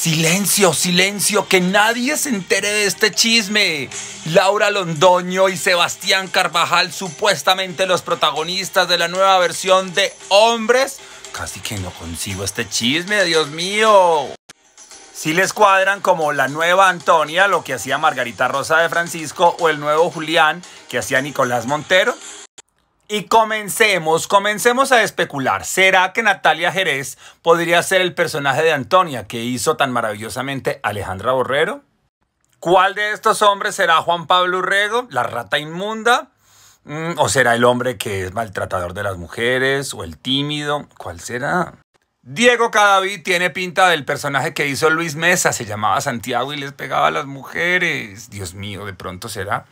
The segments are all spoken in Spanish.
Silencio, silencio, que nadie se entere de este chisme. Laura Londoño y Sebastián Carvajal, supuestamente los protagonistas de la nueva versión de Hombres. Casi que no consigo este chisme, Dios mío. Si les cuadran como la nueva Antonia, lo que hacía Margarita Rosa de Francisco, o el nuevo Julián, que hacía Nicolás Montero. Y comencemos, comencemos a especular. ¿Será que Natalia Jerez podría ser el personaje de Antonia que hizo tan maravillosamente Alejandra Borrero? ¿Cuál de estos hombres será Juan Pablo Urrego, la rata inmunda? Mm, ¿O será el hombre que es maltratador de las mujeres? ¿O el tímido? ¿Cuál será? Diego Cadaví tiene pinta del personaje que hizo Luis Mesa, se llamaba Santiago y les pegaba a las mujeres. Dios mío, de pronto será.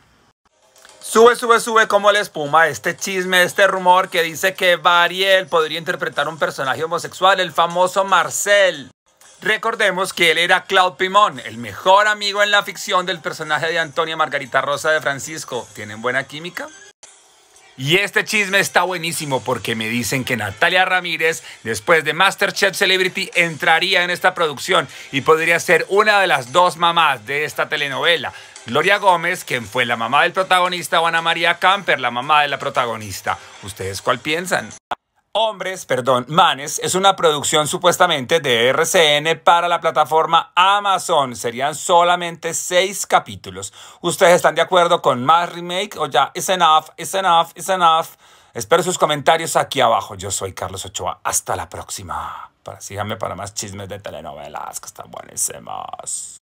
Sube, sube, sube como la espuma este chisme, este rumor que dice que Bariel podría interpretar un personaje homosexual, el famoso Marcel. Recordemos que él era Claude Pimón, el mejor amigo en la ficción del personaje de Antonia Margarita Rosa de Francisco. ¿Tienen buena química? Y este chisme está buenísimo porque me dicen que Natalia Ramírez, después de Masterchef Celebrity, entraría en esta producción y podría ser una de las dos mamás de esta telenovela. Gloria Gómez, quien fue la mamá del protagonista, o Ana María Camper, la mamá de la protagonista. ¿Ustedes cuál piensan? Hombres, perdón, Manes es una producción supuestamente de RCN para la plataforma Amazon. Serían solamente seis capítulos. ¿Ustedes están de acuerdo con más remake o ya es enough, es enough, es enough? Espero sus comentarios aquí abajo. Yo soy Carlos Ochoa. Hasta la próxima. síganme para más chismes de telenovelas que están buenísimas.